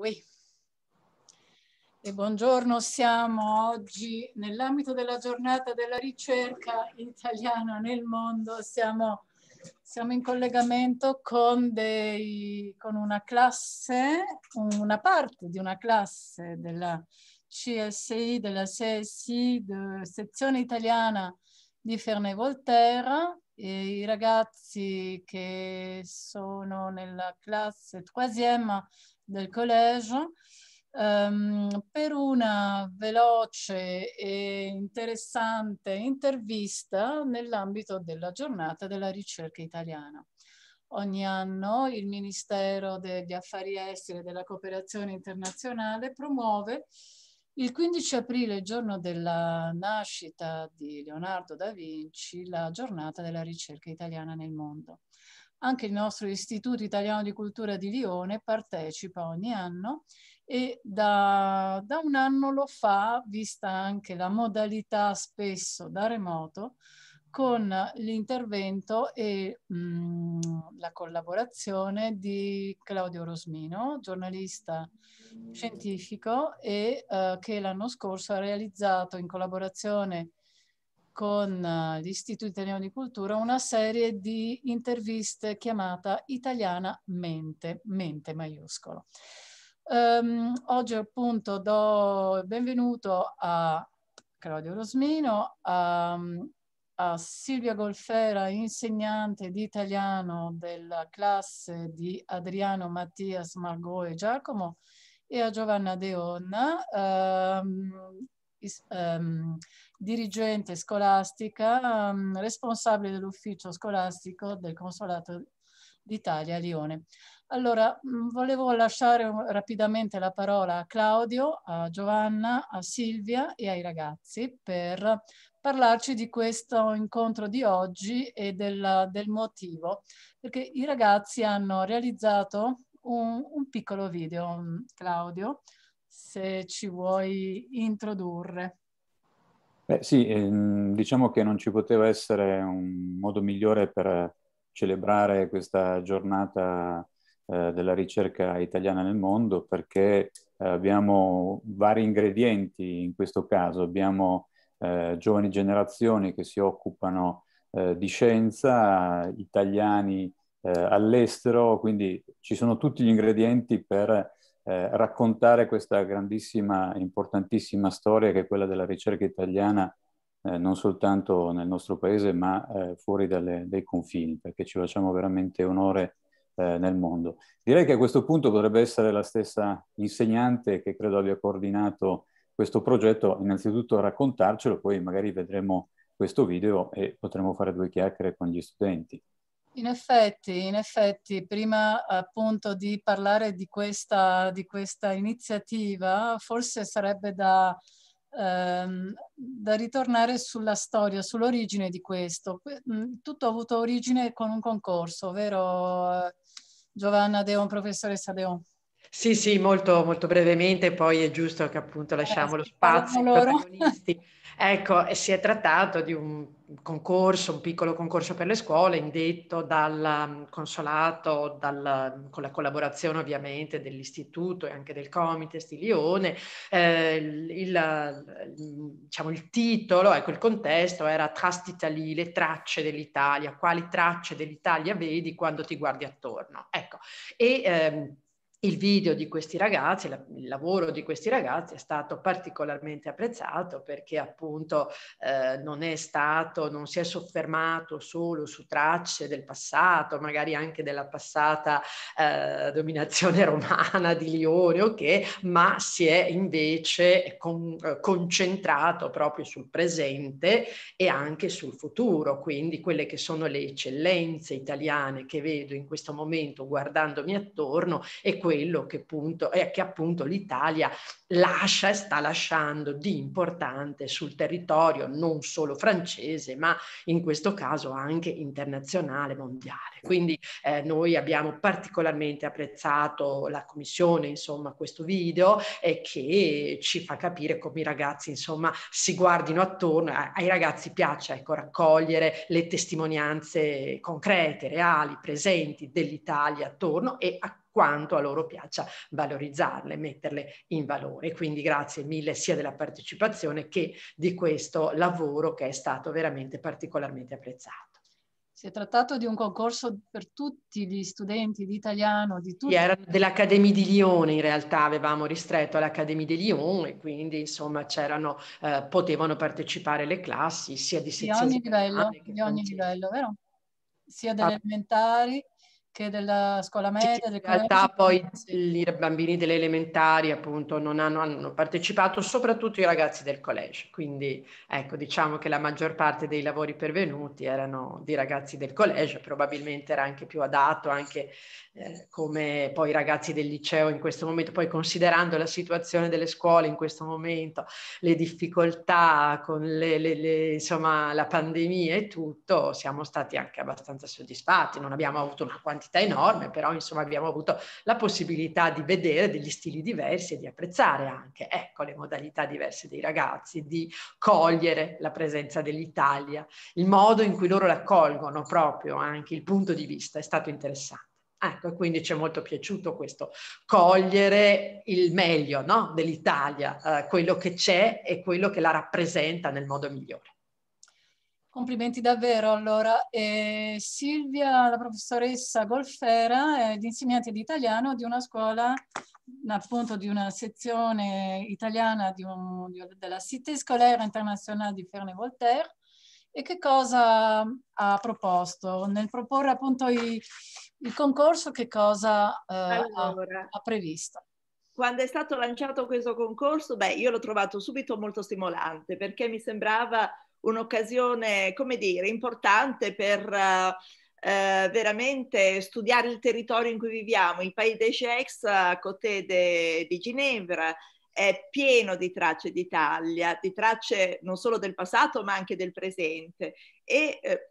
lui. E buongiorno, siamo oggi nell'ambito della giornata della ricerca italiana nel mondo, siamo, siamo in collegamento con, dei, con una classe, una parte di una classe della CSI, della CSI, de, sezione italiana di Ferney-Volterra, i ragazzi che sono nella classe troisième del collegio ehm, per una veloce e interessante intervista nell'ambito della giornata della ricerca italiana. Ogni anno il Ministero degli Affari Esteri e della Cooperazione Internazionale promuove il 15 aprile, giorno della nascita di Leonardo da Vinci, la giornata della ricerca italiana nel mondo. Anche il nostro Istituto Italiano di Cultura di Lione partecipa ogni anno e da, da un anno lo fa, vista anche la modalità spesso da remoto, con l'intervento e mh, mm, la collaborazione di Claudio Rosmino, giornalista scientifico e uh, che l'anno scorso ha realizzato in collaborazione con eh, l'Istituto Italiano di Cultura una serie di interviste chiamata Italiana Mente, mente maiuscolo. Um, oggi appunto do il benvenuto a Claudio Rosmino, a, ehm, a Silvia Golfera, insegnante di italiano della classe di Adriano Mattias, Margot e Giacomo, e a Giovanna Deonna, ehm, um, dirigente scolastica um, responsabile dell'ufficio scolastico del Consolato d'Italia a Lione. Allora, mm, volevo lasciare rapidamente la parola a Claudio, a Giovanna, a Silvia e ai ragazzi per parlarci di questo incontro di oggi e del, del motivo, perché i ragazzi hanno realizzato un, un piccolo video, mm, Claudio, se ci vuoi introdurre. Beh, sì, ehm, diciamo che non ci poteva essere un modo migliore per celebrare questa giornata eh, della ricerca italiana nel mondo perché abbiamo vari ingredienti in questo caso, abbiamo eh, giovani generazioni che si occupano eh, di scienza, italiani all'estero, quindi ci sono tutti gli ingredienti per eh, raccontare questa grandissima, importantissima storia che è quella della ricerca italiana eh, non soltanto nel nostro paese ma eh, fuori dalle, dai confini perché ci facciamo veramente onore eh, nel mondo. Direi che a questo punto potrebbe essere la stessa insegnante che credo abbia coordinato questo progetto innanzitutto a raccontarcelo, poi magari vedremo questo video e potremo fare due chiacchiere con gli studenti. In effetti, in effetti, prima appunto di parlare di questa, di questa iniziativa, forse sarebbe da, ehm, da ritornare sulla storia, sull'origine di questo. Tutto ha avuto origine con un concorso, vero eh, Giovanna Deon, professoressa Deon? Sì, sì, molto, molto brevemente, poi è giusto che appunto lasciamo lo spazio ai protagonisti. Ecco, si è trattato di un concorso, un piccolo concorso per le scuole, indetto dal mm, consolato, dal, mm, con la collaborazione ovviamente dell'istituto e anche del Comites di Lione. Eh, il, mm, diciamo, il, titolo, ecco il contesto era Trust Italy, le tracce dell'Italia, quali tracce dell'Italia vedi quando ti guardi attorno. Ecco, e... Ehm, il video di questi ragazzi, il lavoro di questi ragazzi è stato particolarmente apprezzato perché appunto eh, non è stato, non si è soffermato solo su tracce del passato, magari anche della passata eh, dominazione romana di Lione o okay, che, ma si è invece con, eh, concentrato proprio sul presente e anche sul futuro, quindi quelle che sono le eccellenze italiane che vedo in questo momento guardandomi attorno e quelle quello che, appunto, è eh, che appunto l'Italia lascia e sta lasciando di importante sul territorio non solo francese, ma in questo caso anche internazionale, mondiale. Quindi eh, noi abbiamo particolarmente apprezzato la commissione, insomma, questo video e eh, che ci fa capire come i ragazzi, insomma, si guardino attorno, ai ragazzi piace ecco, raccogliere le testimonianze concrete, reali, presenti dell'Italia attorno e a quanto a loro piaccia valorizzarle, metterle in valore. Quindi grazie mille sia della partecipazione che di questo lavoro che è stato veramente particolarmente apprezzato. Si è trattato di un concorso per tutti gli studenti di italiano, di tutti. Era dell'Accademia di Lione, in realtà avevamo ristretto all'Accademia di Lione, e quindi insomma c'erano, eh, potevano partecipare le classi sia di sezione di ogni livello, di ogni livello vero? Sia ah. delle ah. elementari che della scuola media. Sì, in realtà poi eh, i bambini delle elementari appunto non hanno, hanno, partecipato, soprattutto i ragazzi del college, quindi ecco diciamo che la maggior parte dei lavori pervenuti erano di ragazzi del college, probabilmente era anche più adatto anche eh, come poi i ragazzi del liceo in questo momento, poi considerando la situazione delle scuole in questo momento, le difficoltà con le, le, le, insomma, la pandemia e tutto, siamo stati anche abbastanza soddisfatti, non abbiamo avuto una quantità quantità enorme, però insomma abbiamo avuto la possibilità di vedere degli stili diversi e di apprezzare anche ecco, le modalità diverse dei ragazzi, di cogliere la presenza dell'Italia, il modo in cui loro la colgono proprio, anche il punto di vista è stato interessante. Ecco, quindi ci è molto piaciuto questo, cogliere il meglio no? dell'Italia, eh, quello che c'è e quello che la rappresenta nel modo migliore. Complimenti davvero. Allora, eh, Silvia, la professoressa Golfera, è insegnante di italiano di una scuola, appunto di una sezione italiana di un, di, della Cité Scolaire Internazionale di Ferne Voltaire. E che cosa ha proposto? Nel proporre appunto i, il concorso, che cosa eh, allora. ha, ha previsto? quando è stato lanciato questo concorso, beh, io l'ho trovato subito molto stimolante perché mi sembrava un'occasione, come dire, importante per eh, veramente studiare il territorio in cui viviamo. Il paese ex Côté de, di Ginevra è pieno di tracce d'Italia, di tracce non solo del passato ma anche del presente e eh,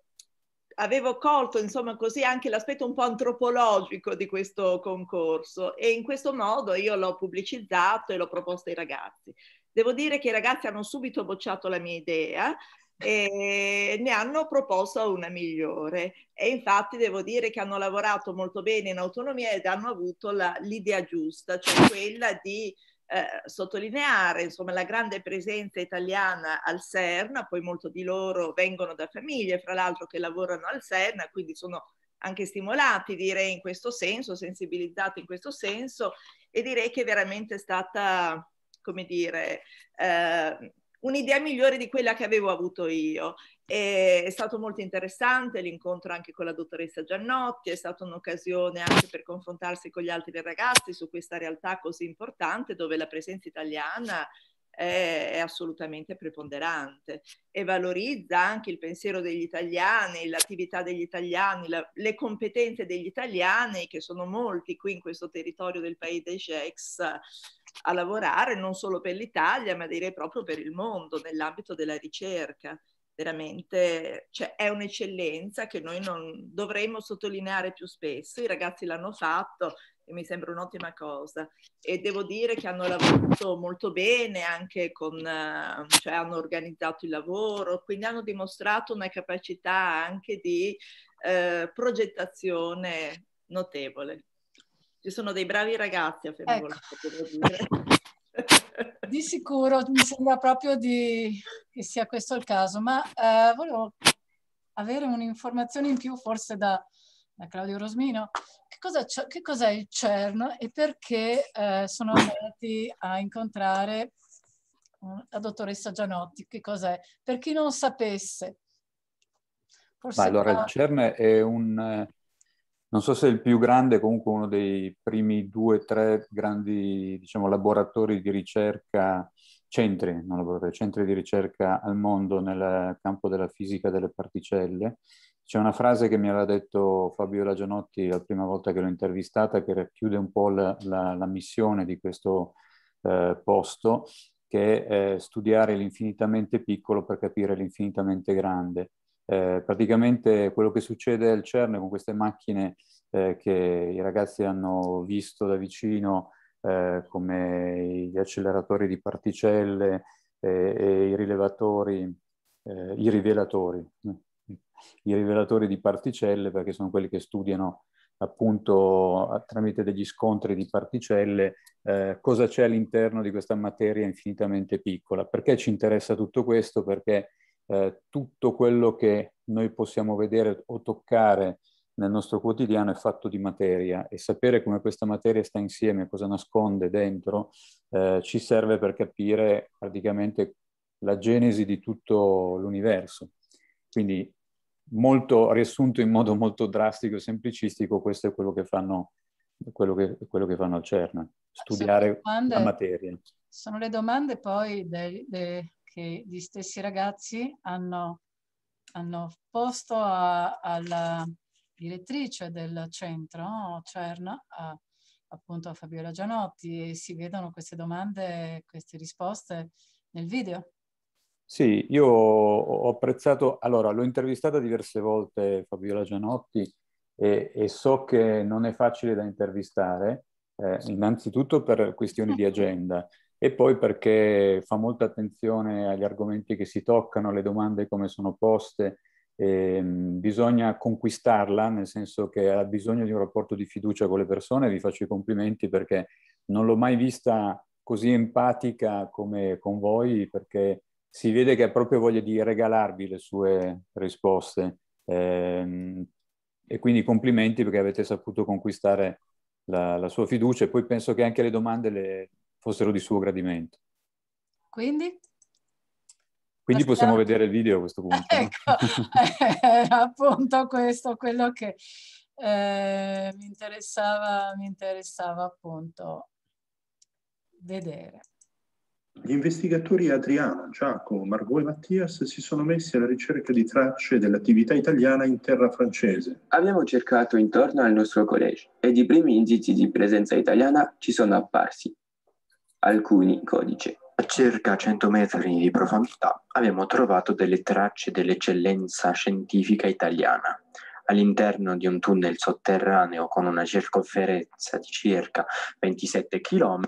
avevo colto insomma così anche l'aspetto un po' antropologico di questo concorso e in questo modo io l'ho pubblicizzato e l'ho proposto ai ragazzi. Devo dire che i ragazzi hanno subito bocciato la mia idea e ne hanno proposto una migliore e infatti devo dire che hanno lavorato molto bene in autonomia ed hanno avuto la, l'idea giusta, cioè quella di eh, sottolineare insomma, la grande presenza italiana al CERN, poi molto di loro vengono da famiglie, fra l'altro che lavorano al CERN, quindi sono anche stimolati, direi in questo senso, sensibilizzati in questo senso e direi che è veramente stata come dire, eh, un'idea migliore di quella che avevo avuto io. E è stato molto interessante l'incontro anche con la dottoressa Giannotti, è stata un'occasione anche per confrontarsi con gli altri ragazzi su questa realtà così importante dove la presenza italiana è, è assolutamente preponderante e valorizza anche il pensiero degli italiani, l'attività degli italiani, la, le competenze degli italiani che sono molti qui in questo territorio del paese dei Sheikhs a lavorare non solo per l'Italia, ma direi proprio per il mondo nell'ambito della ricerca. Veramente cioè, è un'eccellenza che noi non dovremmo sottolineare più spesso. I ragazzi l'hanno fatto e mi sembra un'ottima cosa. E devo dire che hanno lavorato molto bene anche con, cioè hanno organizzato il lavoro, quindi hanno dimostrato una capacità anche di eh, progettazione notevole. Ci sono dei bravi ragazzi a Fermola, ecco. Di sicuro mi sembra proprio di, che sia questo il caso, ma eh, volevo avere un'informazione in più forse da, da Claudio Rosmino. Che, cosa, che, cos'è il CERN e perché eh, sono andati a incontrare mm, la dottoressa Gianotti? Che cos'è? Per chi non sapesse. Forse Ma allora qua... il CERN è un eh, non so se il più grande, comunque uno dei primi due o tre grandi diciamo, laboratori di ricerca, centri, non laboratori, centri di ricerca al mondo nel campo della fisica delle particelle. C'è una frase che mi aveva detto Fabio Gianotti la prima volta che l'ho intervistata, che racchiude un po' la, la, la missione di questo eh, posto, che è eh, studiare l'infinitamente piccolo per capire l'infinitamente grande. Eh, praticamente quello che succede al CERN con queste macchine eh, che i ragazzi hanno visto da vicino eh, come gli acceleratori di particelle eh, e i rilevatori, eh, i rivelatori, i rivelatori di particelle perché sono quelli che studiano appunto tramite degli scontri di particelle cosa c'è all'interno di questa materia infinitamente piccola. Perché ci interessa tutto questo? Perché eh, tutto quello che noi possiamo vedere o toccare nel nostro quotidiano è fatto di materia e sapere come questa materia sta insieme, cosa nasconde dentro, eh, ci serve per capire praticamente la genesi di tutto l'universo. Quindi molto riassunto in modo molto drastico e semplicistico, questo è quello che fanno, quello che, quello che fanno al CERN, studiare domande, la materia. Sono le domande poi dei, dei, che gli stessi ragazzi hanno, hanno posto a, alla direttrice del centro, CERN, a, appunto a Fabiola Gianotti, e si vedono queste domande, queste risposte nel video. Sì, io ho apprezzato, allora l'ho intervistata diverse volte Fabiola Gianotti e, e, so che non è facile da intervistare, eh, innanzitutto per questioni di agenda, e poi perché fa molta attenzione agli argomenti che si toccano, alle domande come sono poste, e, ehm, bisogna conquistarla, nel senso che ha bisogno di un rapporto di fiducia con le persone, vi faccio i complimenti perché non l'ho mai vista così empatica come con voi, perché si vede che ha proprio voglia di regalarvi le sue risposte. E, ehm, e quindi complimenti perché avete saputo conquistare la, la, sua fiducia e poi penso che anche le domande le, fossero di suo gradimento. Quindi? Quindi possiamo vedere il video a questo punto. Ecco, era appunto questo quello che eh, mi, interessava, mi interessava appunto vedere. Gli investigatori Adriano, Giacomo, Margot e Mattias si sono messi alla ricerca di tracce dell'attività italiana in terra francese. Abbiamo cercato intorno al nostro collegio ed i primi indizi di presenza italiana ci sono apparsi, alcuni codici. A circa 100 metri di profondità abbiamo trovato delle tracce dell'eccellenza scientifica italiana. All'interno di un tunnel sotterraneo con una circonferenza di circa 27 km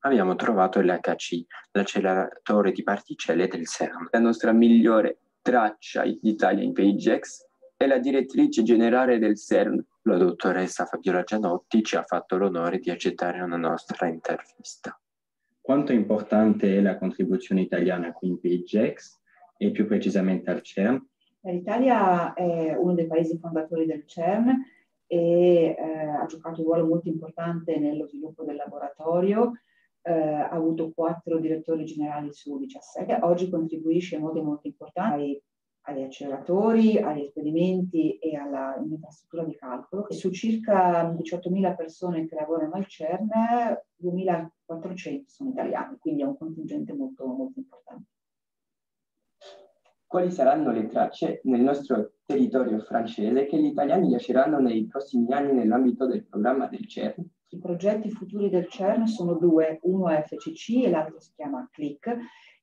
abbiamo trovato l'HC, l'acceleratore di particelle del CERN. La nostra migliore traccia d'Italia in PageX è la direttrice generale del CERN. La dottoressa Fabiola Gianotti ci ha fatto l'onore di accettare una nostra intervista quanto è importante è la contribuzione italiana quindi ai GECS e più precisamente al CERN? Eh, L'Italia è uno dei paesi fondatori del CERN e eh, ha giocato un ruolo molto importante nello sviluppo del laboratorio, eh, ha avuto quattro direttori generali su 17, oggi contribuisce in modo molto importante ai agli acceleratori, agli esperimenti e all'infrastruttura di calcolo. E su circa 18.000 persone che lavorano al CERN, 2.400 sono italiani, quindi è un contingente molto, molto importante. Quali saranno le tracce nel nostro territorio francese che gli italiani lasceranno nei prossimi anni nell'ambito del programma del CERN? I progetti futuri del CERN sono due, uno è FCC e l'altro si chiama CLIC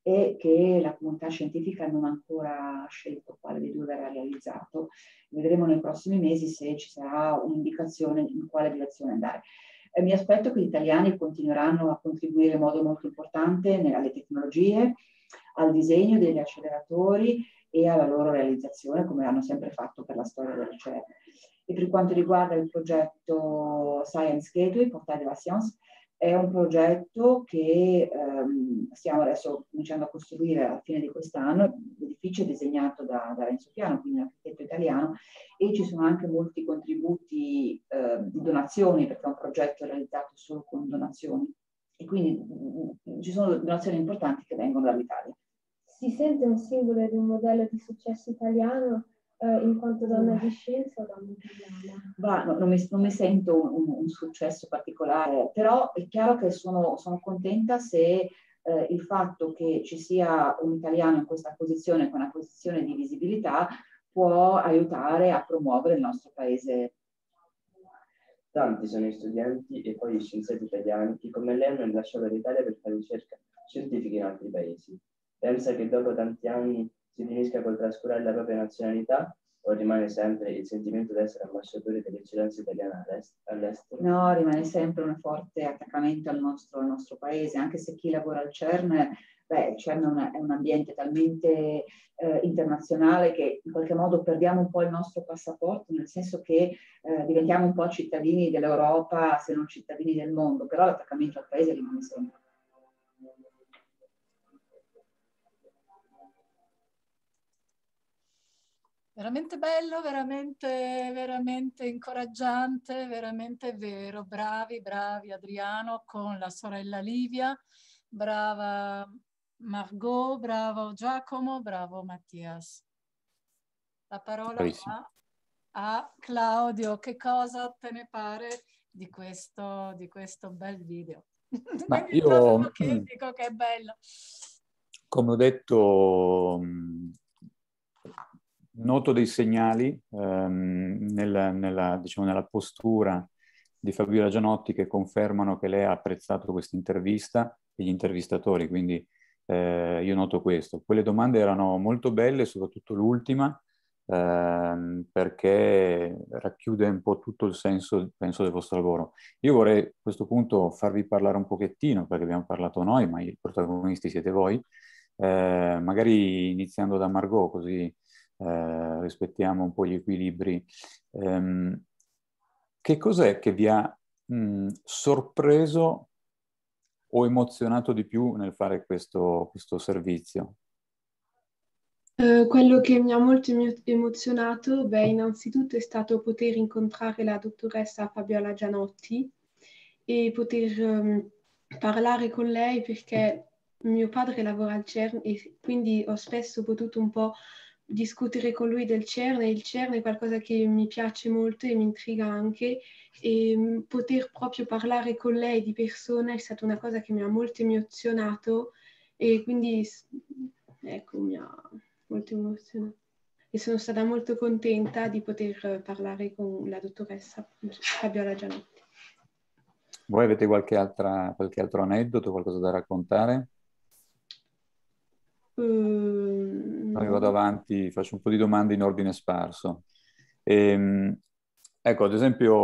e che la comunità scientifica non ha ancora scelto quale dei due verrà realizzato. Vedremo nei prossimi mesi se ci sarà un'indicazione in quale direzione andare. Eh, mi aspetto che gli italiani continueranno a contribuire in modo molto importante alle tecnologie, al disegno degli acceleratori e alla loro realizzazione, come hanno sempre fatto per la storia della ricerca. E per quanto riguarda il progetto Science Gateway, Portale della Science, è un progetto che ehm, stiamo adesso cominciando a costruire alla fine di quest'anno, l'edificio è disegnato da, da Renzo Piano, quindi un architetto italiano, e ci sono anche molti contributi eh, di donazioni, perché è un progetto realizzato solo con donazioni. E quindi mh, mm, ci sono donazioni importanti che vengono dall'Italia. Si sente un simbolo di un modello di successo italiano eh, in quanto donna di scienza o donna italiana? no, non, mi, non, mi, sento un, un, successo particolare, però è chiaro che sono, sono contenta se eh, il fatto che ci sia un italiano in questa posizione, con una posizione di visibilità, può aiutare a promuovere il nostro paese Tanti sono gli studenti e poi gli scienziati italiani che come lei hanno lasciato l'Italia per fare ricerca scientifica in altri paesi. Pensa che dopo tanti anni si finisca col trascurare la propria nazionalità o rimane sempre il sentimento di essere ambasciatori dell'eccellenza italiana all'estero? No, rimane sempre un forte attaccamento al nostro, al nostro, paese, anche se chi lavora al CERN, beh, il CERN è un, ambiente talmente eh, internazionale che in qualche modo perdiamo un po' il nostro passaporto, nel senso che eh, diventiamo un po' cittadini dell'Europa se non cittadini del mondo, però l'attaccamento al paese rimane sempre veramente bello, veramente, veramente incoraggiante, veramente vero. Bravi, bravi Adriano con la sorella Livia, brava Margot, bravo Giacomo, bravo Mattias. La parola a, a Claudio, che cosa te ne pare di questo, di questo bel video? Ma io che mm. dico che è bello. Come ho detto mm, noto dei segnali ehm, nella, nella, diciamo, nella, postura di Fabiola Gianotti che confermano che lei ha apprezzato questa intervista e gli intervistatori, quindi eh, io noto questo. Quelle domande erano molto belle, soprattutto l'ultima, ehm, perché racchiude un po' tutto il senso, penso, del vostro lavoro. Io vorrei a questo punto farvi parlare un pochettino, perché abbiamo parlato noi, ma i protagonisti siete voi, eh, magari iniziando da Margot, così eh, rispettiamo un po' gli equilibri. Ehm, che cos'è che vi ha mh, sorpreso o emozionato di più nel fare questo, questo servizio? Eh, quello che mi ha molto emozionato, beh, innanzitutto è stato poter incontrare la dottoressa Fabiola Gianotti e poter um, parlare con lei perché mio padre lavora al CERN e quindi ho spesso potuto un po' discutere con lui del CERN e il CERN è qualcosa che mi piace molto e mi intriga anche e mm, poter proprio parlare con lei di persona è stata una cosa che mi ha molto emozionato e quindi ecco mi ha molto emozionato e sono stata molto contenta di poter parlare con la dottoressa Fabiola Gianotti. Voi avete qualche, altra, qualche altro aneddoto, qualcosa da raccontare? Mm. Ehm, Poi vado avanti, faccio un po' di domande in ordine sparso. E, ehm, ecco, ad esempio,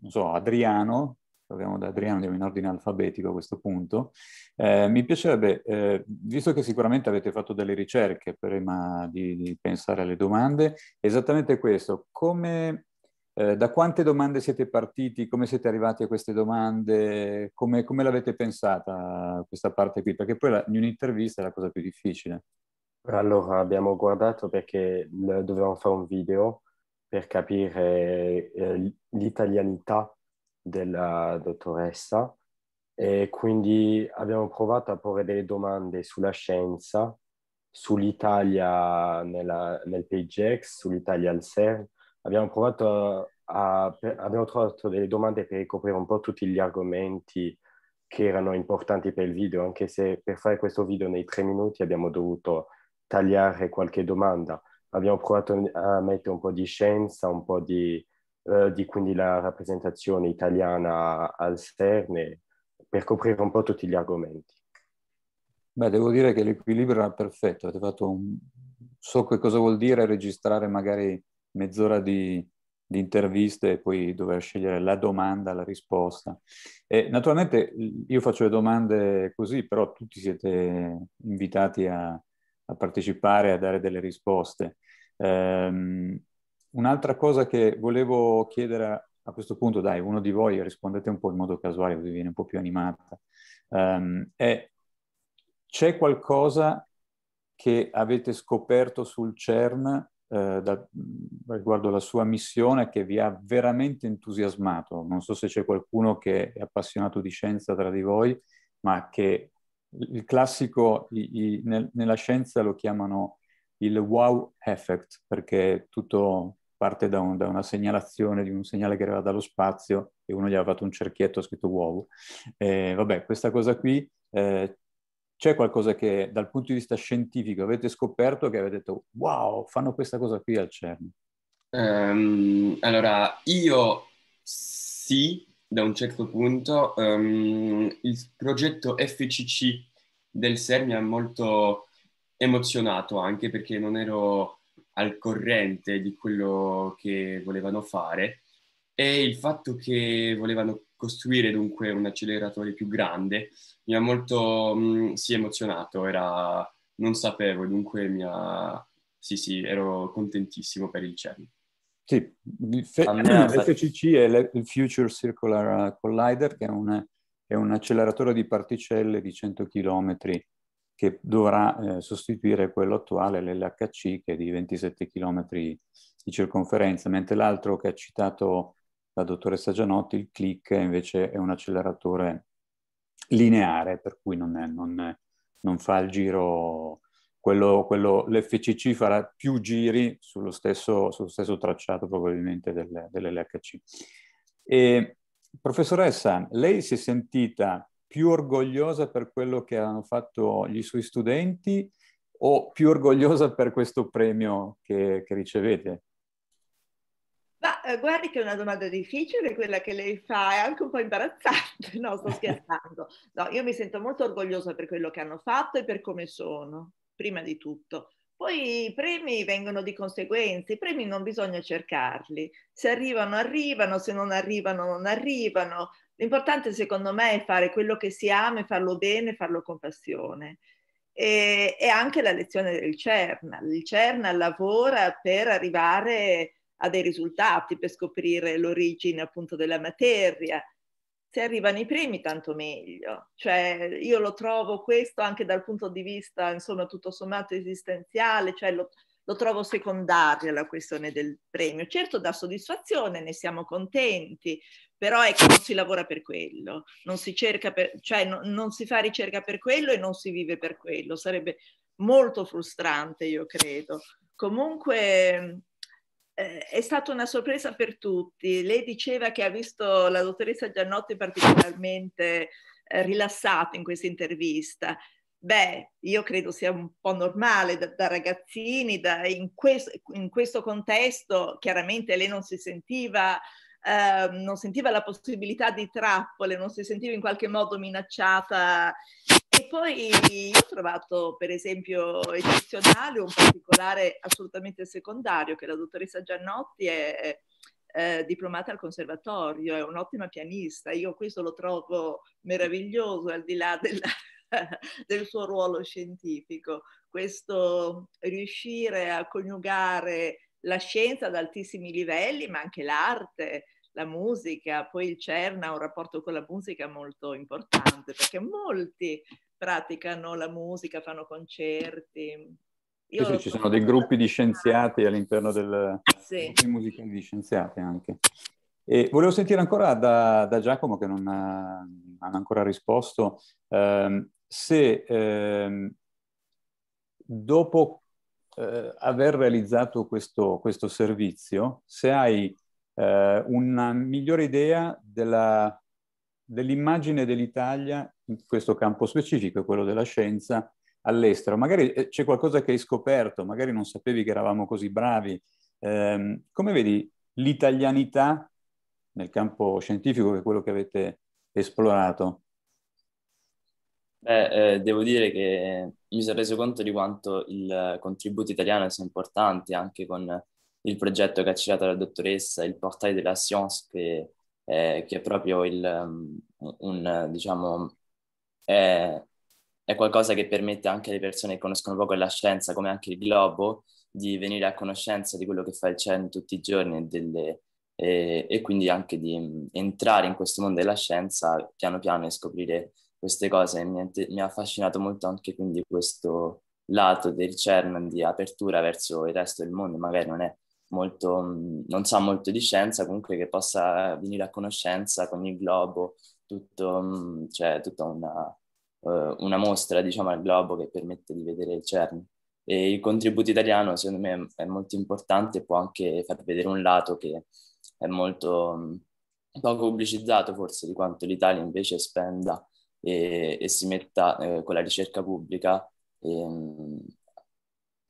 non so, Adriano, parliamo da Adriano, andiamo in ordine alfabetico a questo punto, eh, mi piacerebbe, eh, visto che sicuramente avete fatto delle ricerche prima di, di pensare alle domande, esattamente questo, come eh, da quante domande siete partiti? Come siete arrivati a queste domande? Come, come l'avete pensata questa parte qui? Perché poi la, in un'intervista è la cosa più difficile. Allora, abbiamo guardato perché dovevamo fare un video per capire eh, l'italianità della dottoressa e quindi abbiamo provato a porre delle domande sulla scienza, sull'Italia nella, nel PageX, sull'Italia al CERN, abbiamo provato a, a per, abbiamo trovato delle domande per ricoprire un po' tutti gli argomenti che erano importanti per il video, anche se per fare questo video nei tre minuti abbiamo dovuto tagliare qualche domanda. Abbiamo provato a mettere un po' di scienza, un po' di, eh, di quindi la rappresentazione italiana al CERN per coprire un po' tutti gli argomenti. Beh, devo dire che l'equilibrio era perfetto, avete fatto un... so che cosa vuol dire registrare magari mezz'ora di, di interviste e poi dover scegliere la domanda, la risposta. E naturalmente io faccio le domande così, però tutti siete invitati a, a partecipare, a dare delle risposte. Um, un'altra cosa che volevo chiedere a, a, questo punto, dai, uno di voi rispondete un po' in modo casuale, così viene un po' più animata, um, è c'è qualcosa che avete scoperto sul CERN eh, da, riguardo la sua missione che vi ha veramente entusiasmato. Non so se c'è qualcuno che è appassionato di scienza tra di voi, ma che il classico i, i, nel, nella scienza lo chiamano il wow effect, perché tutto parte da, un, da, una segnalazione, di un segnale che arriva dallo spazio e uno gli ha fatto un cerchietto scritto wow. Eh, vabbè, questa cosa qui eh, c'è qualcosa che dal punto di vista scientifico avete scoperto che avete detto wow, fanno questa cosa qui al CERN? Um, allora, io sì, da un certo punto, um, il progetto FCC del CERN mi ha molto emozionato anche perché non ero al corrente di quello che volevano fare e il fatto che volevano costruire dunque un acceleratore più grande mi ha molto mh, mm, sì, emozionato, era, non sapevo, dunque mi ha, sì, sì, ero contentissimo per il CERN. Sì, fe- FCC è il Future Circular uh, Collider, che è un, è un acceleratore di particelle di 100 km che dovrà eh, sostituire quello attuale, l'LHC, che è di 27 km di circonferenza, mentre l'altro che ha citato la dottoressa Gianotti, il click invece è un acceleratore lineare, per cui non, è, non, è, non fa il giro, quello, quello, l'FCC farà più giri sullo stesso, sullo stesso tracciato probabilmente del, dell'LHC. E, professoressa, lei si è sentita più orgogliosa per quello che hanno fatto gli suoi studenti o più orgogliosa per questo premio che, che ricevete? Ma eh, guardi che è una domanda difficile quella che lei fa, è anche un po' imbarazzante, no sto scherzando. No, io mi sento molto orgogliosa per quello che hanno fatto e per come sono, prima di tutto. Poi i premi vengono di conseguenza, i premi non bisogna cercarli, se arrivano arrivano, se non arrivano non arrivano. L'importante secondo me è fare quello che si ama e farlo bene, farlo con passione. E, e anche la lezione del CERN, il CERN lavora per arrivare a dei risultati per scoprire l'origine appunto della materia. Se arrivano i primi tanto meglio, cioè io lo trovo questo anche dal punto di vista insomma tutto sommato esistenziale, cioè lo, lo trovo secondario la questione del premio. Certo dà soddisfazione, ne siamo contenti, però è che non si lavora per quello, non si, cerca per, cioè, no, non si fa ricerca per quello e non si vive per quello, sarebbe molto frustrante io credo. Comunque eh, è stata una sorpresa per tutti. Lei diceva che ha visto la dottoressa Giannotti particolarmente eh, rilassata in questa intervista. Beh, io credo sia un po' normale da, da ragazzini, da, in, questo, in, questo contesto chiaramente lei non si sentiva, eh, non sentiva la possibilità di trappole, non si sentiva in qualche modo minacciata e poi io ho trovato, per esempio, eccezionale un particolare assolutamente secondario, che la dottoressa Giannotti è, eh, diplomata al conservatorio, è un'ottima pianista. Io questo lo trovo meraviglioso al di là della, del suo ruolo scientifico. Questo riuscire a coniugare la scienza ad altissimi livelli, ma anche l'arte, la musica, poi il CERN ha un rapporto con la musica molto importante perché molti praticano la musica, fanno concerti. Io sì, sì, ci sono dei gruppi di scienziati all'interno del sì. gruppi musicali di scienziati anche. E volevo sentire ancora da, da Giacomo, che non eh, ha, non ancora risposto, ehm, se ehm, dopo eh, aver realizzato questo, questo, servizio, se hai eh, una migliore idea della dell'immagine dell'Italia in questo campo specifico, quello della scienza, all'estero. Magari eh, c'è qualcosa che hai scoperto, magari non sapevi che eravamo così bravi. Eh, come vedi l'italianità nel campo scientifico, che è quello che avete esplorato? Beh, eh, devo dire che mi sono reso conto di quanto il contributo italiano sia importante anche con il progetto che ha citato la dottoressa, il portale della la Science, che eh, che è proprio il, ehm, un, diciamo, è, è qualcosa che permette anche alle persone che conoscono poco la scienza, come anche il globo, di venire a conoscenza di quello che fa il CERN tutti i giorni delle, e, e, quindi anche di mm, entrare in questo mondo della scienza piano piano e scoprire queste cose. Mi, mi ha affascinato molto anche quindi questo lato del CERN di apertura verso il resto del mondo, magari non è molto, mhmm, non sa molto di scienza, comunque che possa venire a conoscenza con il globo, tutto, mhmm, cioè, tutta una, eh, una mostra diciamo, al globo che permette di vedere il CERN. E il contributo italiano secondo me è molto importante può anche far vedere un lato che è molto mhmm, poco pubblicizzato forse di quanto l'Italia invece spenda e, e si metta eh, con la ricerca pubblica e, ehm,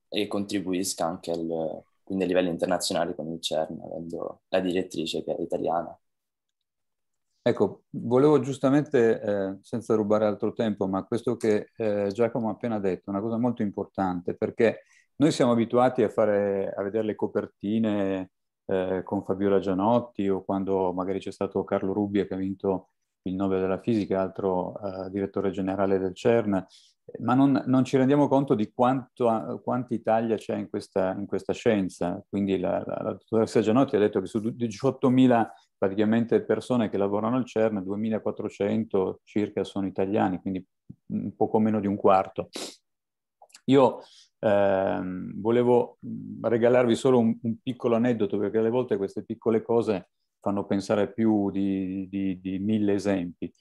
e contribuisca anche al, quindi a livello internazionale con il CERN, avendo la direttrice che è italiana. Ecco, volevo giustamente, eh, senza rubare altro tempo, ma questo che eh, Giacomo ha appena detto è una cosa molto importante, perché noi siamo abituati a, fare, a vedere le copertine eh, con Fabiola Gianotti o quando magari c'è stato Carlo Rubbia che ha vinto il Nobel della Fisica, altro eh, direttore generale del CERN, ma non, non, ci rendiamo conto di quanto, quanti taglia c'è in questa, in questa, scienza. Quindi la, la, la dottoressa Gianotti ha detto che su 18.000 praticamente persone che lavorano al CERN, 2.400 circa sono italiani, quindi un poco meno di un quarto. Io ehm, volevo regalarvi solo un, un, piccolo aneddoto, perché alle volte queste piccole cose fanno pensare più di, di, di mille esempi.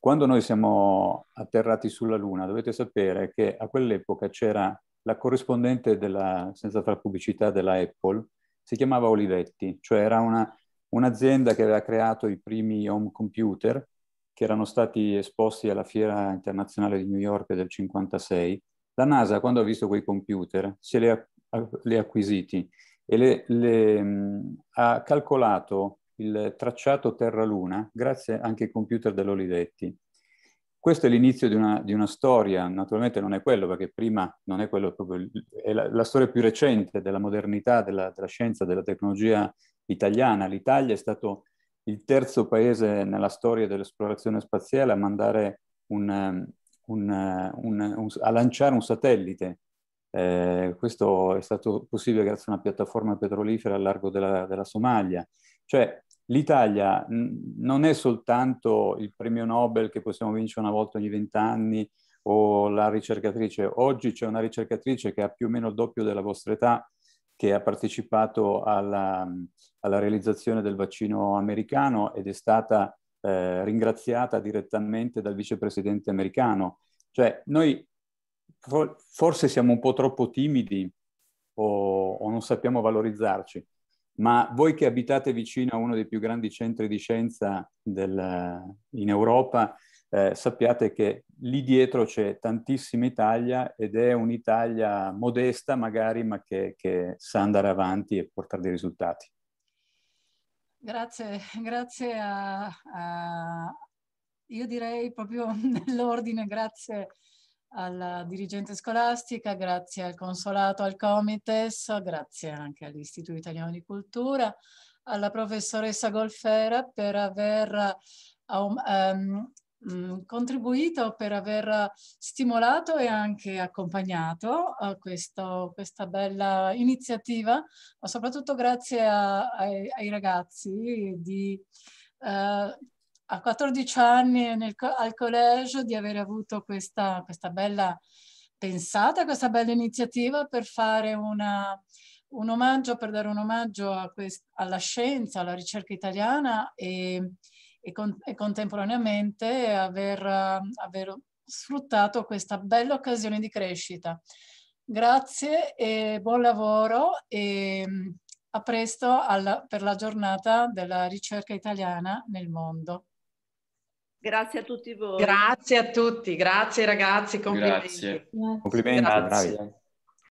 Quando noi siamo atterrati sulla Luna, dovete sapere che a quell'epoca c'era la corrispondente della, senza far pubblicità, della Apple, si chiamava Olivetti, cioè era una, un'azienda che aveva creato i primi home computer che erano stati esposti alla Fiera Internazionale di New York del 1956. La NASA, quando ha visto quei computer, se li ha, li ha acquisiti e le, le, mh, ha calcolato il tracciato Terra-Luna grazie anche ai computer dell'Olivetti. Questo è l'inizio di, di una, storia, naturalmente non è quello, perché prima non è quello proprio, è la, la storia più recente della modernità, della, della scienza, della tecnologia italiana. L'Italia è stato il terzo paese nella storia dell'esplorazione spaziale a mandare un, un, un, a lanciare un satellite. Eh, questo è stato possibile grazie a una piattaforma petrolifera al largo della, della Somalia. Cioè, L'Italia non è soltanto il premio Nobel che possiamo vincere una volta ogni vent'anni o la ricercatrice. Oggi c'è una ricercatrice che ha più o meno il doppio della vostra età che ha partecipato alla, alla realizzazione del vaccino americano ed è stata eh, ringraziata direttamente dal vicepresidente americano. Cioè noi forse siamo un po' troppo timidi o, o non sappiamo valorizzarci ma voi che abitate vicino a uno dei più grandi centri di scienza del, in Europa, eh, sappiate che lì dietro c'è tantissima Italia ed è un'Italia modesta magari, ma che, che sa andare avanti e portare dei risultati. Grazie, grazie a, a io direi proprio nell'ordine, grazie alla dirigente scolastica, grazie al consolato, al Comites, grazie anche all'Istituto Italiano di Cultura, alla professoressa Golfera per aver um, um, contribuito, per aver stimolato e anche accompagnato uh, questo, questa bella iniziativa, ma soprattutto grazie a, ai, ai, ragazzi di... Uh, a 14 anni nel, al collegio di aver avuto questa, questa, bella pensata, questa bella iniziativa per fare una, un omaggio, per dare un omaggio quest, alla scienza, alla ricerca italiana e, e, con, e contemporaneamente aver, aver sfruttato questa bella occasione di crescita. Grazie e buon lavoro e a presto alla, per la giornata della ricerca italiana nel mondo. Grazie a tutti voi. Grazie a tutti, grazie ragazzi, complimenti. Grazie. Complimenti, grazie.